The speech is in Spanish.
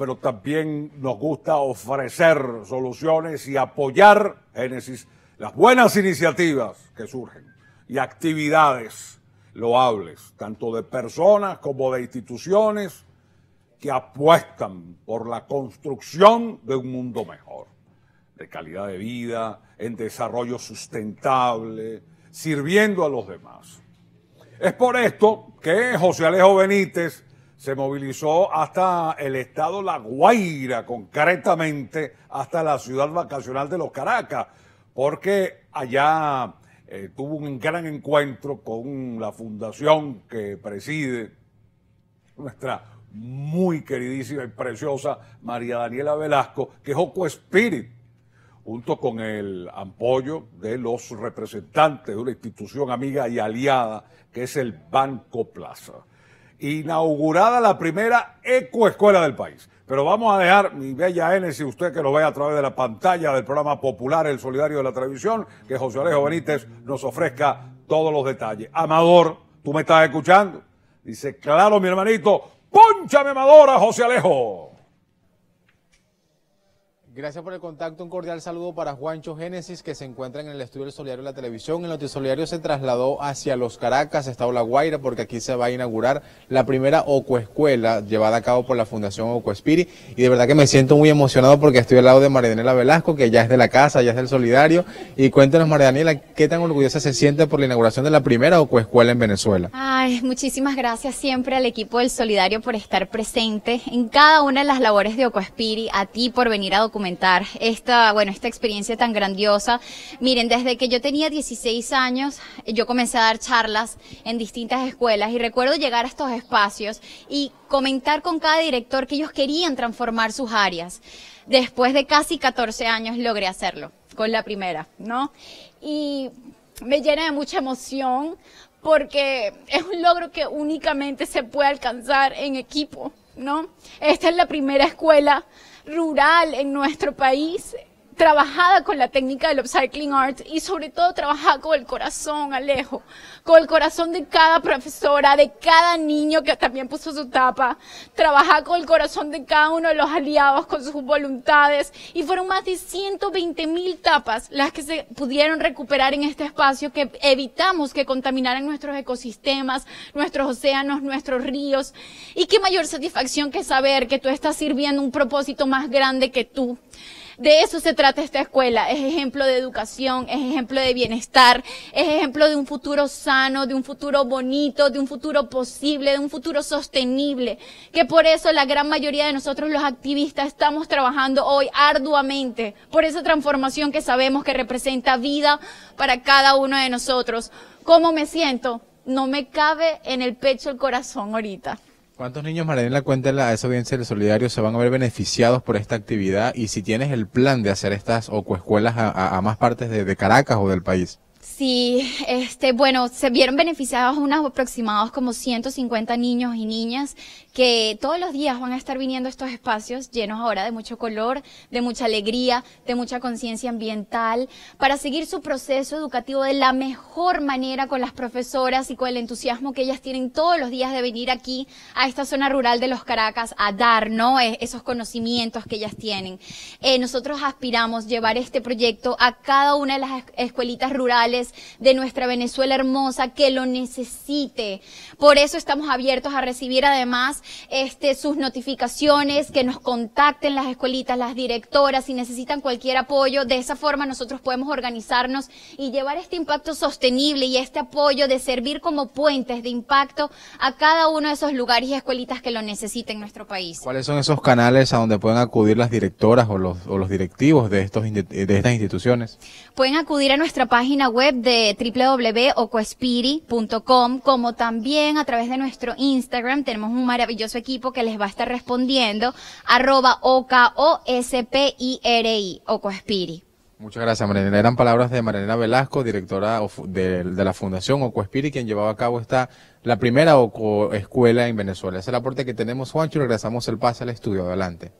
pero también nos gusta ofrecer soluciones y apoyar, Génesis, las buenas iniciativas que surgen y actividades loables, tanto de personas como de instituciones que apuestan por la construcción de un mundo mejor, de calidad de vida, en desarrollo sustentable, sirviendo a los demás. Es por esto que José Alejo Benítez se movilizó hasta el estado La Guaira, concretamente hasta la ciudad vacacional de Los Caracas, porque allá eh, tuvo un gran encuentro con la fundación que preside nuestra muy queridísima y preciosa María Daniela Velasco, que es Oco Spirit, junto con el apoyo de los representantes de una institución amiga y aliada que es el Banco Plaza inaugurada la primera ecoescuela del país. Pero vamos a dejar, mi bella N, si usted que lo ve a través de la pantalla del programa popular El Solidario de la Televisión, que José Alejo Benítez nos ofrezca todos los detalles. Amador, ¿tú me estás escuchando? Dice, claro, mi hermanito, ¡pónchame Amador a José Alejo. Gracias por el contacto. Un cordial saludo para Juancho Génesis, que se encuentra en el estudio del Solidario de la Televisión. El solidario se trasladó hacia Los Caracas, Estado La Guaira, porque aquí se va a inaugurar la primera Ocoescuela llevada a cabo por la Fundación Ocoespiri. Y de verdad que me siento muy emocionado porque estoy al lado de Marianela Velasco, que ya es de la casa, ya es del Solidario. Y cuéntenos, Daniela, ¿qué tan orgullosa se siente por la inauguración de la primera Ocoescuela en Venezuela? Ay, muchísimas gracias siempre al equipo del Solidario por estar presente en cada una de las labores de Ocoespiri, a ti por venir a documentar esta, bueno, esta experiencia tan grandiosa. Miren, desde que yo tenía 16 años, yo comencé a dar charlas en distintas escuelas y recuerdo llegar a estos espacios y comentar con cada director que ellos querían transformar sus áreas. Después de casi 14 años logré hacerlo con la primera, ¿no? Y me llena de mucha emoción porque es un logro que únicamente se puede alcanzar en equipo. ¿no? Esta es la primera escuela rural en nuestro país, trabajada con la técnica del upcycling art y sobre todo trabajada con el corazón, Alejo, con el corazón de cada profesora, de cada niño que también puso su tapa, trabajada con el corazón de cada uno de los aliados, con sus voluntades y fueron más de 120 mil tapas las que se pudieron recuperar en este espacio que evitamos que contaminaran nuestros ecosistemas, nuestros océanos, nuestros ríos y qué mayor satisfacción que saber que tú estás sirviendo un propósito más grande que tú. De eso se trata esta escuela. Es ejemplo de educación, es ejemplo de bienestar, es ejemplo de un futuro sano, de un futuro bonito, de un futuro posible, de un futuro sostenible. Que por eso la gran mayoría de nosotros los activistas estamos trabajando hoy arduamente por esa transformación que sabemos que representa vida para cada uno de nosotros. ¿Cómo me siento? No me cabe en el pecho el corazón ahorita. ¿Cuántos niños, la cuéntela a esa audiencia del Solidario, se van a ver beneficiados por esta actividad? Y si tienes el plan de hacer estas ocoescuelas a, más partes de Caracas o del país. Sí, este, bueno, se vieron beneficiados unos aproximados como 150 niños y niñas que todos los días van a estar viniendo a estos espacios llenos ahora de mucho color, de mucha alegría, de mucha conciencia ambiental, para seguir su proceso educativo de la mejor manera con las profesoras y con el entusiasmo que ellas tienen todos los días de venir aquí a esta zona rural de los Caracas a dar, ¿no? E, esos conocimientos que ellas tienen. Eh, nosotros aspiramos llevar este proyecto a cada una de las escuelitas rurales de nuestra Venezuela hermosa que lo necesite. Por eso estamos abiertos a recibir además este, sus notificaciones, que nos contacten las escuelitas, las directoras, si necesitan cualquier apoyo. De esa forma nosotros podemos organizarnos y llevar este impacto sostenible y este apoyo de servir como puentes de impacto a cada uno de esos lugares y escuelitas que lo necesiten en nuestro país. ¿Cuáles son esos canales a donde pueden acudir las directoras o los, directivos de, estos, de estas instituciones? Pueden acudir a nuestra página web web de www.ocoespiri.com, como también a través de nuestro Instagram. Tenemos un maravilloso equipo que les va a estar respondiendo, arroba O-K-O-S-P-I-R-I, Ocoespiri. Muchas gracias, Marilena. Eran palabras de Marilena Velasco, directora de, la Fundación Ocoespiri, quien llevaba a cabo esta, la primera Oco Escuela en Venezuela. Ese es el aporte que tenemos, Juancho, regresamos el pase al estudio. Adelante.